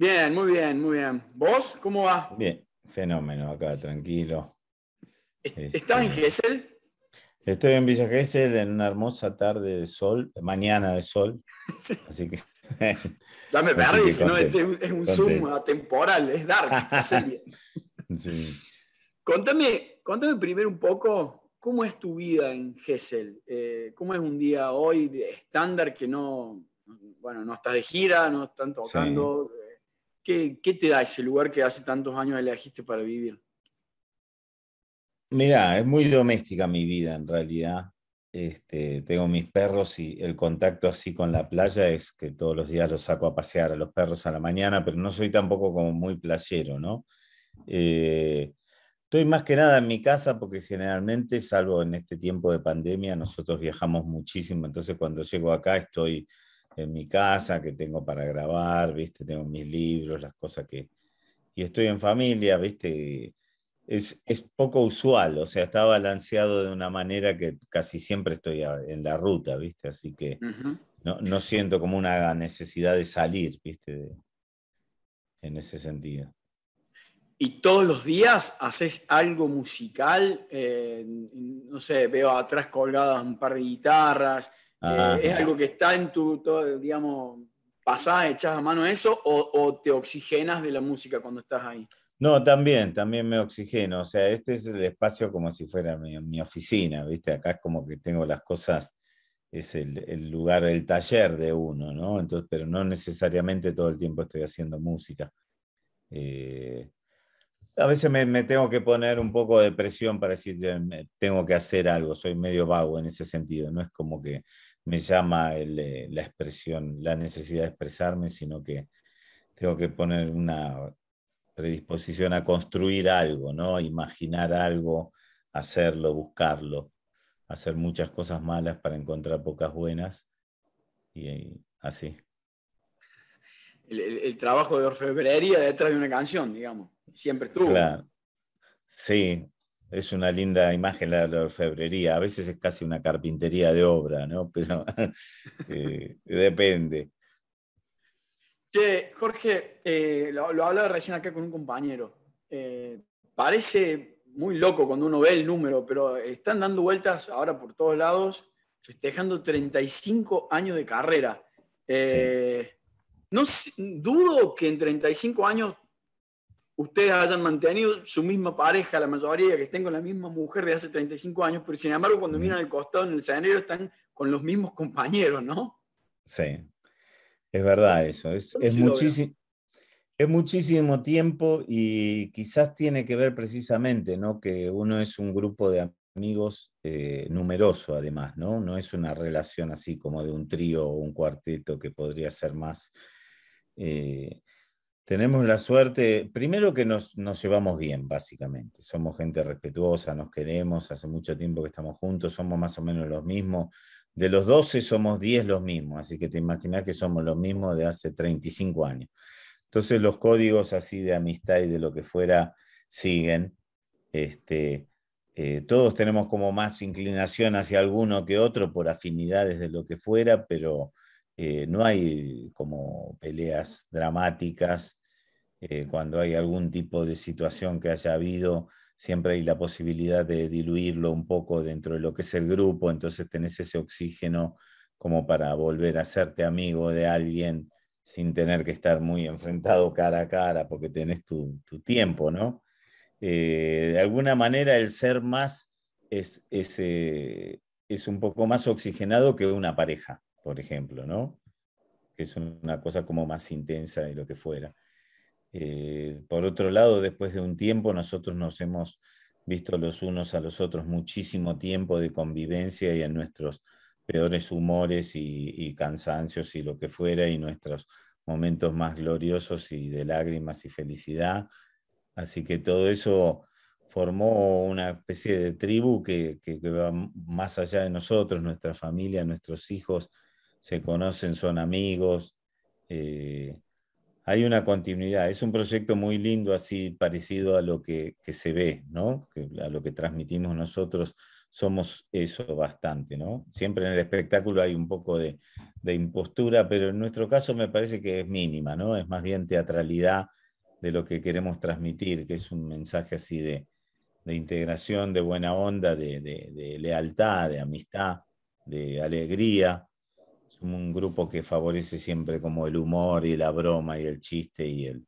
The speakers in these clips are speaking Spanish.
Bien, muy bien, muy bien. ¿Vos cómo va? Bien, fenómeno acá, tranquilo. Este, ¿Estás en Gesell? Estoy en Villa Gesell en una hermosa tarde de sol, mañana de sol. Así que. ya me perdí, no, este es un Zoom atemporal, es dark. sí. Contame, contame primero un poco cómo es tu vida en Gesell. Eh, ¿Cómo es un día hoy de estándar que no. Bueno, no estás de gira, no están tocando. ¿Qué, te da ese lugar que hace tantos años elegiste para vivir? Mirá, es muy doméstica mi vida en realidad. Este, tengo mis perros y el contacto así con la playa es que todos los días los saco a pasear a los perros a la mañana, pero no soy tampoco como muy playero, ¿no? Eh, estoy más que nada en mi casa porque generalmente, salvo en este tiempo de pandemia, nosotros viajamos muchísimo, entonces cuando llego acá estoy en mi casa que tengo para grabar, ¿viste? Tengo mis libros, las cosas que... Y estoy en familia, ¿viste? Es, es poco usual, o sea, está balanceado de una manera que casi siempre estoy en la ruta, ¿viste? Así que no, no, siento como una necesidad de salir, ¿viste? en ese sentido. ¿Y todos los días haces algo musical? Eh, no sé, veo atrás colgadas un par de guitarras. Eh, ¿Es algo que está en tu, todo, digamos, pasada echas a mano eso o, te oxigenas de la música cuando estás ahí? No, también, también me oxigeno. O sea, este es el espacio como si fuera mi, oficina, ¿viste? Acá es como que tengo las cosas, es el, lugar, el taller de uno, ¿no? Entonces, pero no necesariamente todo el tiempo estoy haciendo música. Eh, a veces me, me, tengo que poner un poco de presión para decir, tengo que hacer algo, soy medio vago en ese sentido, no es como que me llama eh, la expresión, la necesidad de expresarme, sino que tengo que poner una predisposición a construir algo, ¿no? Imaginar algo, hacerlo, buscarlo, hacer muchas cosas malas para encontrar pocas buenas y, eh, así. El, trabajo de orfebrería detrás de una canción, digamos, siempre estuvo. Claro. Sí, es una linda imagen la orfebrería. A veces es casi una carpintería de obra, ¿no? Pero eh, depende. Che, Jorge, eh, lo, hablaba recién acá con un compañero. Eh, parece muy loco cuando uno ve el número, pero están dando vueltas ahora por todos lados, festejando 35 años de carrera. No dudo que en 35 años ustedes hayan mantenido su misma pareja, la mayoría que estén con la misma mujer de hace 35 años, pero sin embargo cuando mm. miran el costado en el escenario están con los mismos compañeros, ¿no? Sí, es verdad eso, es, muchísimo, tiempo y quizás tiene que ver precisamente, ¿no? Que uno es un grupo de amigos eh, numeroso además, ¿no? No es una relación así como de un trío o un cuarteto que podría ser más... Eh, tenemos la suerte, primero que nos, nos, llevamos bien, básicamente. Somos gente respetuosa, nos queremos, hace mucho tiempo que estamos juntos, somos más o menos los mismos. De los 12 somos 10 los mismos, así que te imaginas que somos los mismos de hace 35 años. Entonces los códigos así de amistad y de lo que fuera siguen. Este, eh, todos tenemos como más inclinación hacia alguno que otro por afinidades de lo que fuera, pero eh, no hay como peleas dramáticas eh, cuando hay algún tipo de situación que haya habido, siempre hay la posibilidad de diluirlo un poco dentro de lo que es el grupo, entonces tenés ese oxígeno como para volver a hacerte amigo de alguien sin tener que estar muy enfrentado cara a cara, porque tenés tu, tiempo, ¿no? Eh, de alguna manera el ser más es, eh, es, un poco más oxigenado que una pareja, por ejemplo, ¿no? Es una cosa como más intensa de lo que fuera. Eh, por otro lado, después de un tiempo, nosotros nos hemos visto los unos a los otros muchísimo tiempo de convivencia y en nuestros peores humores y, cansancios y lo que fuera, y nuestros momentos más gloriosos y de lágrimas y felicidad. Así que todo eso formó una especie de tribu que, va más allá de nosotros, nuestra familia, nuestros hijos se conocen, son amigos, eh, hay una continuidad. Es un proyecto muy lindo, así parecido a lo que, se ve, ¿no? a lo que transmitimos nosotros. Somos eso bastante, ¿no? Siempre en el espectáculo hay un poco de, impostura, pero en nuestro caso me parece que es mínima, ¿no? Es más bien teatralidad de lo que queremos transmitir, que es un mensaje así de, integración, de buena onda, de lealtad, de amistad, de alegría un grupo que favorece siempre como el humor y la broma y el chiste y, el,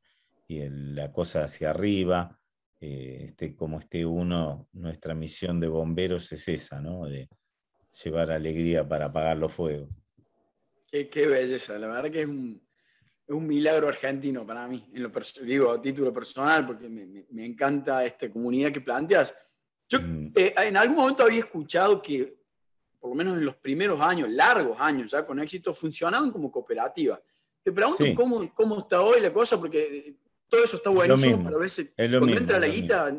la cosa hacia arriba. Eh, este, como este uno, nuestra misión de bomberos es esa, ¿no? De llevar alegría para apagar los fuegos. Qué, belleza, la verdad que es un, milagro argentino para mí, lo digo a título personal, porque me, me, encanta esta comunidad que planteas. Yo mm. eh, en algún momento había escuchado que por lo menos en los primeros años, largos años ya con éxito, funcionaban como cooperativa. Te pregunto cómo, está hoy la cosa, porque eh, todo eso está buenísimo, pero a veces cuando entra la guita,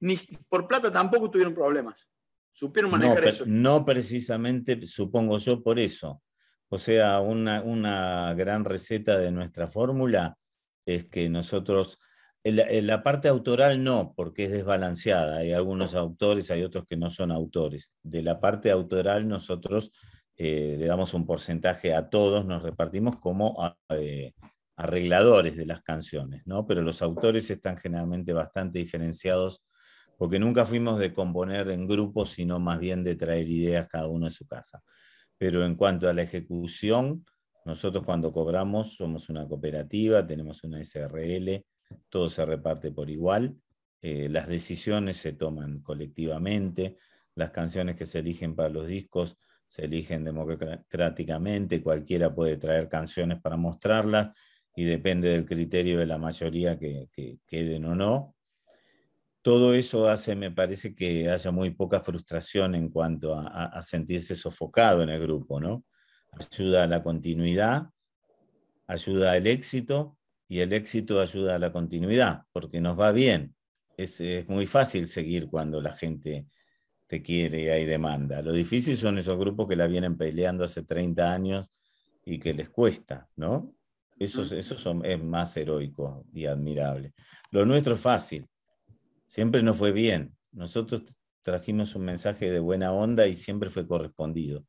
ni, por plata tampoco tuvieron problemas. Supieron manejar no, eso. No precisamente, supongo yo, por eso. O sea, una, una gran receta de nuestra fórmula es que nosotros la parte autoral no, porque es desbalanceada. Hay algunos autores, hay otros que no son autores. De la parte autoral nosotros eh, le damos un porcentaje a todos, nos repartimos como eh, arregladores de las canciones, ¿no? Pero los autores están generalmente bastante diferenciados porque nunca fuimos de componer en grupo, sino más bien de traer ideas cada uno en su casa. Pero en cuanto a la ejecución, nosotros cuando cobramos somos una cooperativa, tenemos una SRL, todo se reparte por igual, eh, las decisiones se toman colectivamente, las canciones que se eligen para los discos se eligen democráticamente, cualquiera puede traer canciones para mostrarlas y depende del criterio de la mayoría que, queden o no. Todo eso hace, me parece, que haya muy poca frustración en cuanto a, a sentirse sofocado en el grupo, ¿no? Ayuda a la continuidad, ayuda al éxito y el éxito ayuda a la continuidad, porque nos va bien. Es, muy fácil seguir cuando la gente te quiere y hay demanda. Lo difícil son esos grupos que la vienen peleando hace 30 años y que les cuesta, ¿no? Eso, es más heroico y admirable. Lo nuestro es fácil. Siempre nos fue bien. Nosotros trajimos un mensaje de buena onda y siempre fue correspondido.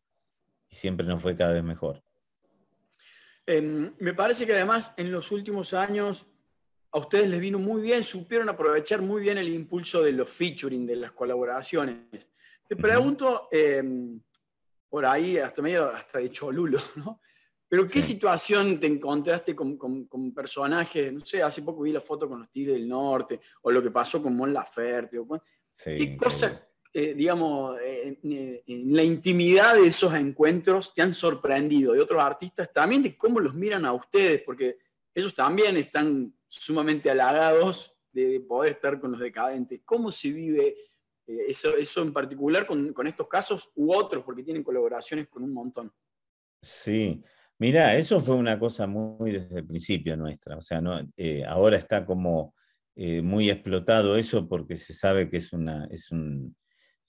Y siempre nos fue cada vez mejor. Em, me parece que además en los últimos años a ustedes les vino muy bien, supieron aprovechar muy bien el impulso de los featuring, de las colaboraciones. Te pregunto, em, por ahí hasta medio, hasta de cholulo, ¿no? Pero ¿qué situación te encontraste con, con, personajes? No sé, hace poco vi la foto con los Tigres del Norte, o lo que pasó con Mon Laferte. ¿Qué sí, cosas eh, digamos, en la intimidad de esos encuentros te han sorprendido y otros artistas también de cómo los miran a ustedes, porque ellos también están sumamente halagados de, poder estar con los decadentes. ¿Cómo se vive eh, eso, en particular con, con, estos casos u otros, porque tienen colaboraciones con un montón? Sí. Mira, eso fue una cosa muy desde el principio nuestra. O sea, eh, ahora está como muy explotado eso porque se sabe que es, una, es un,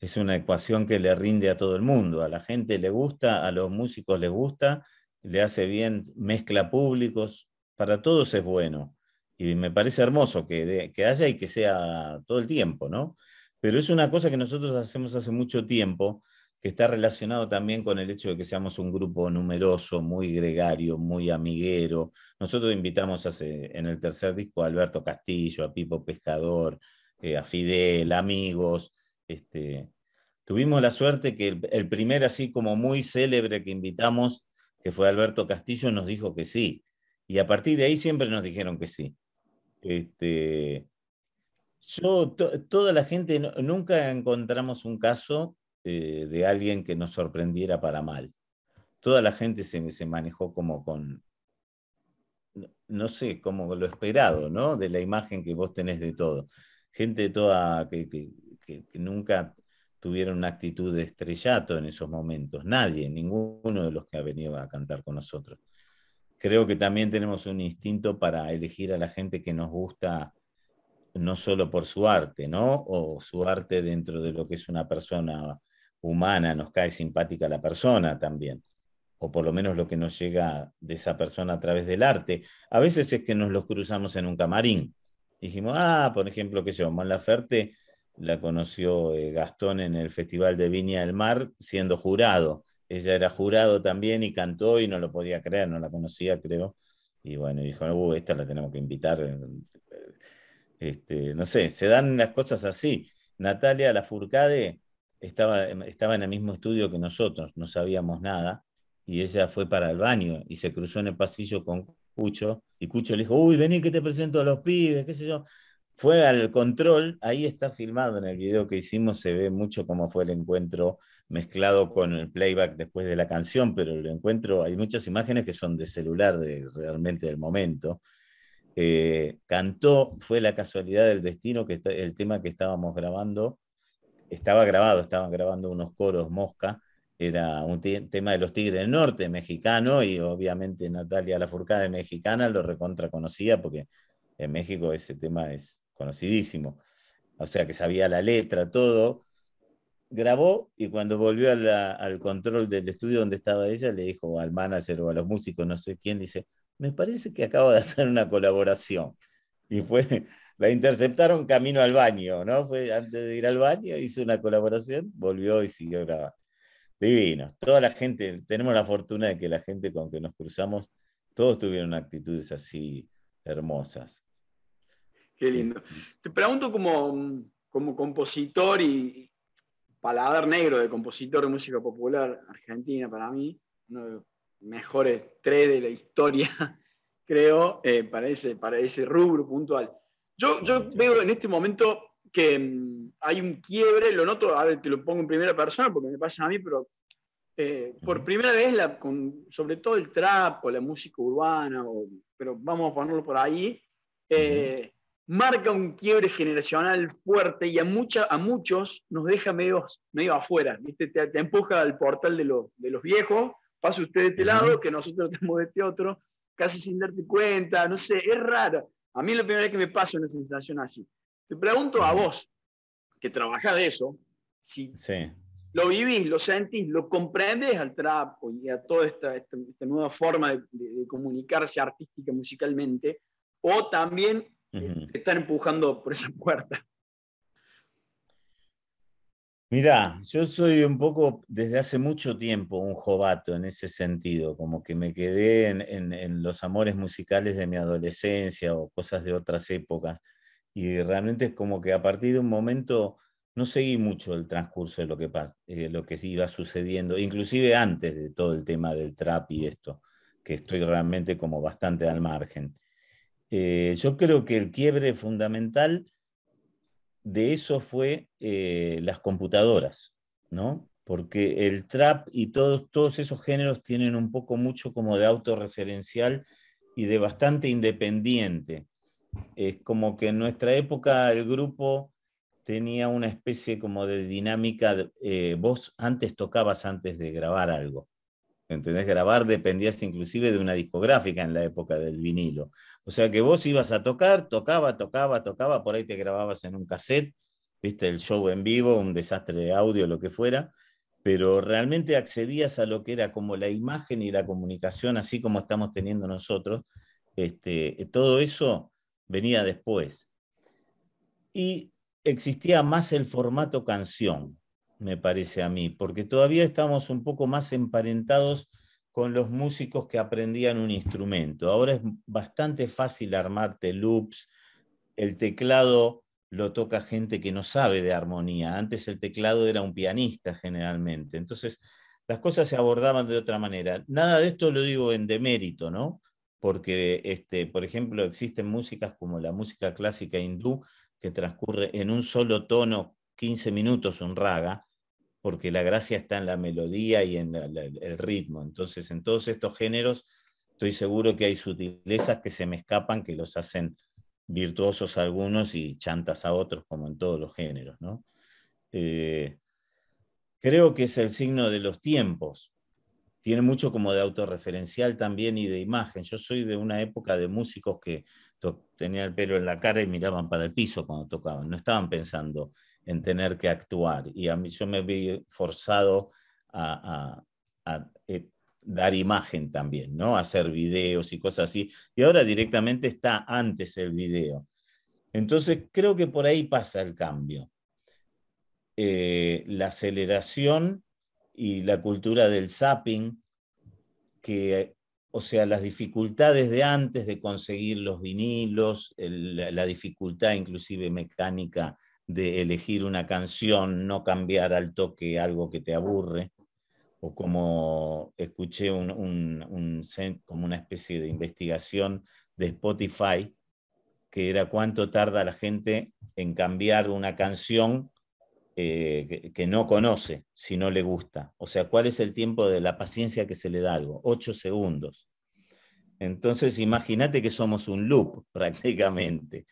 es una ecuación que le rinde a todo el mundo. A la gente le gusta, a los músicos les gusta, le hace bien, mezcla públicos, para todos es bueno. Y me parece hermoso que, haya y que sea todo el tiempo, ¿no? Pero es una cosa que nosotros hacemos hace mucho tiempo, que está relacionado también con el hecho de que seamos un grupo numeroso, muy gregario, muy amiguero. Nosotros invitamos en el tercer disco a Alberto Castillo, a Pipo Pescador, eh, a Fidel, amigos, este, tuvimos la suerte que el, primer así como muy célebre que invitamos, que fue Alberto Castillo, nos dijo que sí. Y a partir de ahí siempre nos dijeron que sí. Este, yo, toda la gente, nunca encontramos un caso eh, de alguien que nos sorprendiera para mal. Toda la gente se, se manejó como con, no, sé, como lo esperado, ¿no? De la imagen que vos tenés de todo. Gente toda que que, nunca tuvieron una actitud de estrellato en esos momentos, nadie, ninguno de los que ha venido a cantar con nosotros. Creo que también tenemos un instinto para elegir a la gente que nos gusta no solo por su arte, ¿no? O su arte dentro de lo que es una persona humana, nos cae simpática la persona también, o por lo menos lo que nos llega de esa persona a través del arte. A veces es que nos los cruzamos en un camarín. Dijimos, ah, por ejemplo, qué sé llama la la conoció eh, Gastón en el Festival de Viña del Mar siendo jurado. Ella era jurado también y cantó y no lo podía creer, no la conocía, creo. Y bueno, dijo, uh, esta la tenemos que invitar. Este, no sé, se dan las cosas así. Natalia Lafurcade estaba, em, estaba en el mismo estudio que nosotros, no sabíamos nada, y ella fue para el baño y se cruzó en el pasillo con Cucho, y Cucho le dijo, uy, vení que te presento a los pibes, qué sé yo fue al control, ahí está filmado en el video que hicimos, se ve mucho cómo fue el encuentro mezclado con el playback después de la canción, pero el encuentro, hay muchas imágenes que son de celular, de, realmente del momento. Eh, cantó, fue la casualidad del destino que el tema que estábamos grabando, estaba grabado, estaban grabando unos coros mosca, era un tema de los Tigres del Norte, mexicano, y obviamente Natalia Furcada mexicana, lo recontra conocía porque en México ese tema es conocidísimo, o sea que sabía la letra, todo, grabó y cuando volvió al control del estudio donde estaba ella, le dijo al manager o a los músicos, no sé quién, dice, me parece que acabo de hacer una colaboración. Y fue, la interceptaron camino al baño, ¿no? Fue antes de ir al baño, hizo una colaboración, volvió y siguió grabando. Divino. Toda la gente, tenemos la fortuna de que la gente con que nos cruzamos, todos tuvieron actitudes así hermosas. Qué lindo. Te pregunto como, como compositor y paladar negro de compositor de música popular argentina para mí, uno de los mejores tres de la historia, creo, eh, para, ese, rubro puntual. Yo, yo veo en este momento que mm, hay un quiebre, lo noto, a ver, te lo pongo en primera persona porque me pasa a mí, pero eh, por primera vez, la, con, sobre todo el trap o la música urbana, pero vamos a ponerlo por ahí, marca un quiebre generacional fuerte y a, mucha, a muchos nos deja medio, afuera, ¿viste? Te, empuja al portal de, lo, de los viejos, pasa usted de este lado, que nosotros estamos de este otro, casi sin darte cuenta, no sé, es raro. A mí la primera vez que me pasa una sensación así. Te pregunto a vos, que trabajás de eso, si sí. lo vivís, lo sentís, lo comprendes al trap y a toda esta, esta, nueva forma de, de comunicarse artística, musicalmente, o también eh, están empujando por esa puerta. Mirá, yo soy un poco desde hace mucho tiempo un jovato en ese sentido, como que me quedé en, los amores musicales de mi adolescencia o cosas de otras épocas. Y realmente es como que a partir de un momento no seguí mucho el transcurso de lo que, eh, lo que iba sucediendo, inclusive antes de todo el tema del trap y esto, que estoy realmente como bastante al margen. Eh, yo creo que el quiebre fundamental de eso fue eh, las computadoras, ¿no? Porque el trap y todos, esos géneros tienen un poco mucho como de autorreferencial y de bastante independiente. Es como que en nuestra época el grupo tenía una especie como de dinámica, eh, vos antes tocabas antes de grabar algo. ¿entendés? Grabar dependías inclusive de una discográfica en la época del vinilo. O sea que vos ibas a tocar, tocaba, tocaba, tocaba, por ahí te grababas en un cassette, viste el show en vivo, un desastre de audio, lo que fuera, pero realmente accedías a lo que era como la imagen y la comunicación, así como estamos teniendo nosotros. Este, todo eso venía después. Y existía más el formato canción, me parece a mí, porque todavía estamos un poco más emparentados con los músicos que aprendían un instrumento. Ahora es bastante fácil armarte loops, el teclado lo toca gente que no sabe de armonía. Antes el teclado era un pianista generalmente. Entonces, las cosas se abordaban de otra manera. Nada de esto lo digo en demérito, ¿no? Porque, este, por ejemplo, existen músicas como la música clásica hindú que transcurre en un solo tono 15 minutos un raga, porque la gracia está en la melodía y en el ritmo. Entonces, en todos estos géneros, estoy seguro que hay sutilezas que se me escapan, que los hacen virtuosos algunos y chantas a otros, como en todos los géneros. Eh, creo que es el signo de los tiempos. Tiene mucho como de autorreferencial también y de imagen. Yo soy de una época de músicos que tenían el pelo en la cara y miraban para el piso cuando tocaban. No estaban pensando en tener que actuar. Y a mí yo me vi forzado a, eh, dar imagen también, ¿no? Hacer videos y cosas así. Y ahora directamente está antes el video. Entonces creo que por ahí pasa el cambio. Eh, la aceleración y la cultura del zapping, que, o sea, las dificultades de antes de conseguir los vinilos, la dificultad inclusive mecánica de elegir una canción, no cambiar al toque algo que te aburre, o como escuché un, como una especie de investigación de Spotify, que era cuánto tarda la gente en cambiar una canción eh, que, que, no conoce si no le gusta. O sea, cuál es el tiempo de la paciencia que se le da algo, ocho segundos. Entonces, imagínate que somos un loop prácticamente.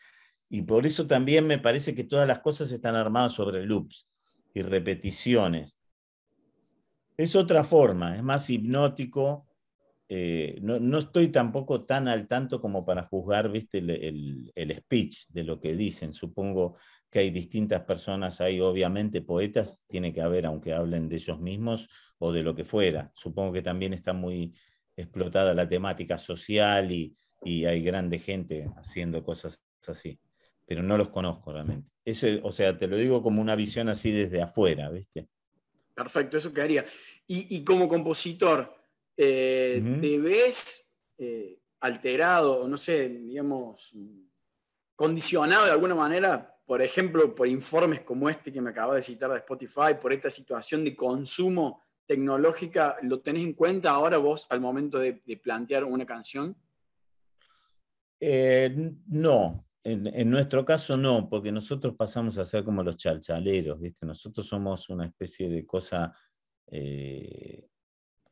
Y por eso también me parece que todas las cosas están armadas sobre loops y repeticiones. Es otra forma, es más hipnótico. Eh, no, estoy tampoco tan al tanto como para juzgar ¿viste? El, speech de lo que dicen. Supongo que hay distintas personas, hay obviamente poetas, tiene que haber, aunque hablen de ellos mismos o de lo que fuera. Supongo que también está muy explotada la temática social y, y hay grande gente haciendo cosas así pero no los conozco realmente. Eso, o sea, te lo digo como una visión así desde afuera, ¿viste? Perfecto, eso quedaría. Y, y como compositor, eh, ¿te ves eh, alterado, no sé, digamos, condicionado de alguna manera, por ejemplo, por informes como este que me acabas de citar de Spotify, por esta situación de consumo tecnológica, ¿lo tenés en cuenta ahora vos al momento de, plantear una canción? Eh, no, en, nuestro caso no, porque nosotros pasamos a ser como los chalchaleros, ¿viste? Nosotros somos una especie de cosa eh,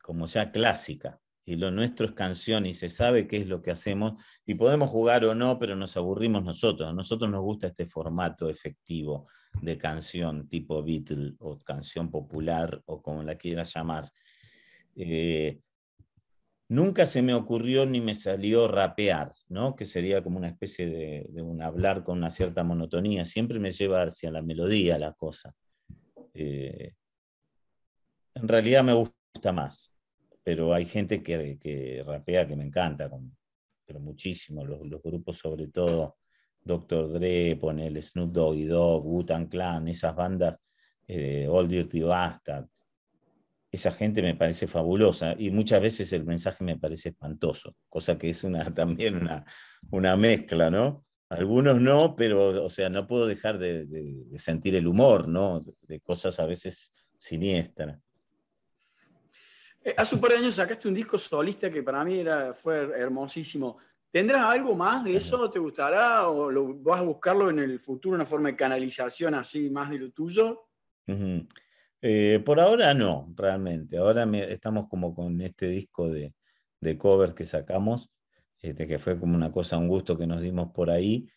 como ya clásica, y lo nuestro es canción y se sabe qué es lo que hacemos, y podemos jugar o no, pero nos aburrimos nosotros. A nosotros nos gusta este formato efectivo de canción tipo Beatle o canción popular o como la quieras llamar. Eh, Nunca se me ocurrió ni me salió rapear, ¿no? que sería como una especie de, un hablar con una cierta monotonía. Siempre me lleva hacia la melodía la cosa. Eh, en realidad me gusta más, pero hay gente que, rapea que me encanta, pero muchísimo. Los, grupos, sobre todo Doctor Dre, Snoop Snoop Doggy Dogg, Wu-Tang Clan, esas bandas, eh, All Dirty Bastard, esa gente me parece fabulosa y muchas veces el mensaje me parece espantoso, cosa que es una, también una, una mezcla, ¿no? Algunos no, pero, o sea, no puedo dejar de, sentir el humor, ¿no? De, cosas a veces siniestras. Eh, hace un par de años sacaste un disco solista que para mí era, fue hermosísimo. ¿Tendrás algo más de eso? ¿Te gustará? ¿O vas a buscarlo en el futuro, una forma de canalización así más de lo tuyo? Eh, por ahora no, realmente. Ahora estamos como con este disco de, de covers que sacamos, este, que fue como una cosa, un gusto que nos dimos por ahí.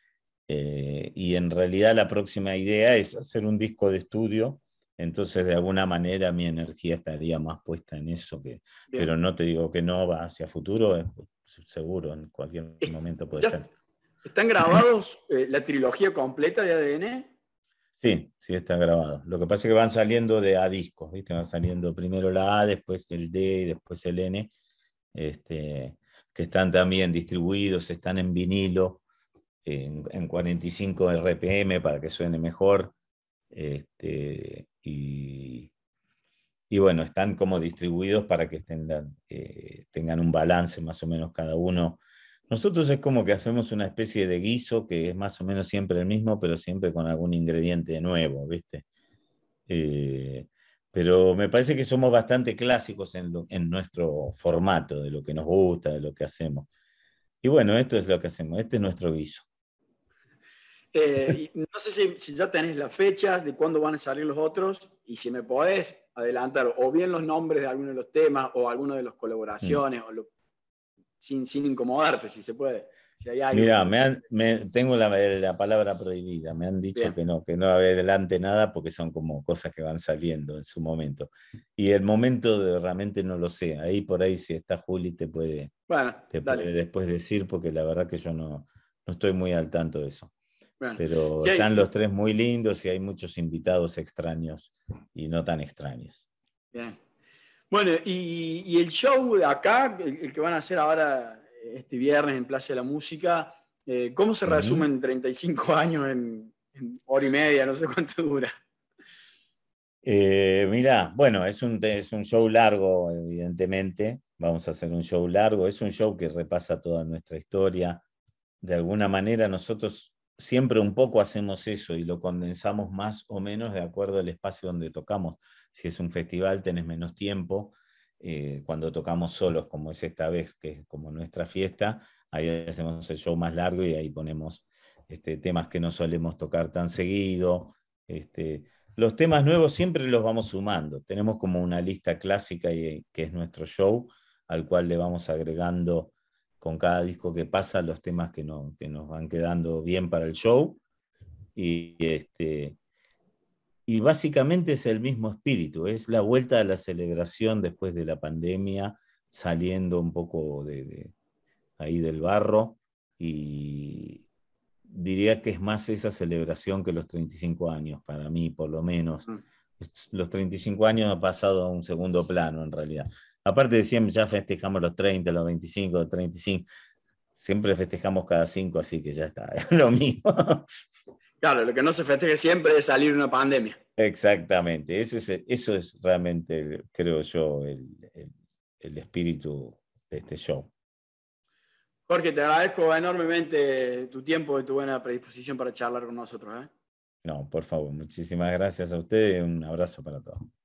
Eh, y en realidad la próxima idea es hacer un disco de estudio. Entonces, de alguna manera, mi energía estaría más puesta en eso. Que, pero no te digo que no va hacia futuro, seguro, en cualquier momento puede ser. ¿Están grabados eh, la trilogía completa de ADN? Sí, sí está grabado. Lo que pasa es que van saliendo de a discos, ¿viste? Van saliendo primero la A, después el D y después el N, este, que están también distribuidos, están en vinilo, en, 45 RPM para que suene mejor. Este, y, bueno, están como distribuidos para que tengan eh, un balance más o menos cada uno nosotros es como que hacemos una especie de guiso que es más o menos siempre el mismo, pero siempre con algún ingrediente nuevo, ¿viste? Eh, pero me parece que somos bastante clásicos en, nuestro formato, de lo que nos gusta, de lo que hacemos. Y bueno, esto es lo que hacemos, este es nuestro guiso. Eh, no sé si, ya tenés las fechas de cuándo van a salir los otros y si me podés adelantar o bien los nombres de alguno de los temas o alguno de las mm. colaboraciones o lo, sin, incomodarte, si se puede. Si me, tengo la, palabra prohibida, me han dicho que no, que no adelante nada porque son como cosas que van saliendo en su momento. Y el momento de, realmente no lo sé, ahí por ahí si está Juli te puede, bueno, después decir porque la verdad que yo no, no estoy muy al tanto de eso. Pero están los tres muy lindos y hay muchos invitados extraños y no tan extraños. Bien. Bueno, y, el show de acá, el, que van a hacer ahora este viernes en Plaza de la Música, eh, ¿cómo se resumen 35 años en, hora y media? No sé cuánto dura. Eh, mirá, mira, bueno, es es un show largo, evidentemente. Vamos a hacer un show largo. Es un show que repasa toda nuestra historia. De alguna manera nosotros siempre un poco hacemos eso y lo condensamos más o menos de acuerdo al espacio donde tocamos. Si es un festival, tenés menos tiempo. Eh, cuando tocamos solos, como es esta vez, que es como nuestra fiesta, ahí hacemos el show más largo y ahí ponemos este, temas que no solemos tocar tan seguido. Este, los temas nuevos siempre los vamos sumando. Tenemos como una lista clásica eh, que es nuestro show, al cual le vamos agregando con cada disco que pasa los temas que, nos van quedando bien para el show. Este, y, básicamente es el mismo espíritu, es la vuelta a la celebración después de la pandemia, saliendo un poco de, ahí del barro y diría que es más esa celebración que los 35 años, para mí por lo menos. Mm. Los 35 años han pasado a un segundo plano en realidad. Aparte de siempre ya festejamos los 30, los 25, los 35. Siempre festejamos cada 5, así que ya está, es lo mismo. Claro, lo que no se festeje siempre es salir de una pandemia. Exactamente, eso es, eso es realmente, creo yo, el, espíritu de este show. Jorge, te agradezco enormemente tu tiempo y tu buena predisposición para charlar con nosotros. ¿eh? No, por favor, muchísimas gracias a ustedes un abrazo para todos.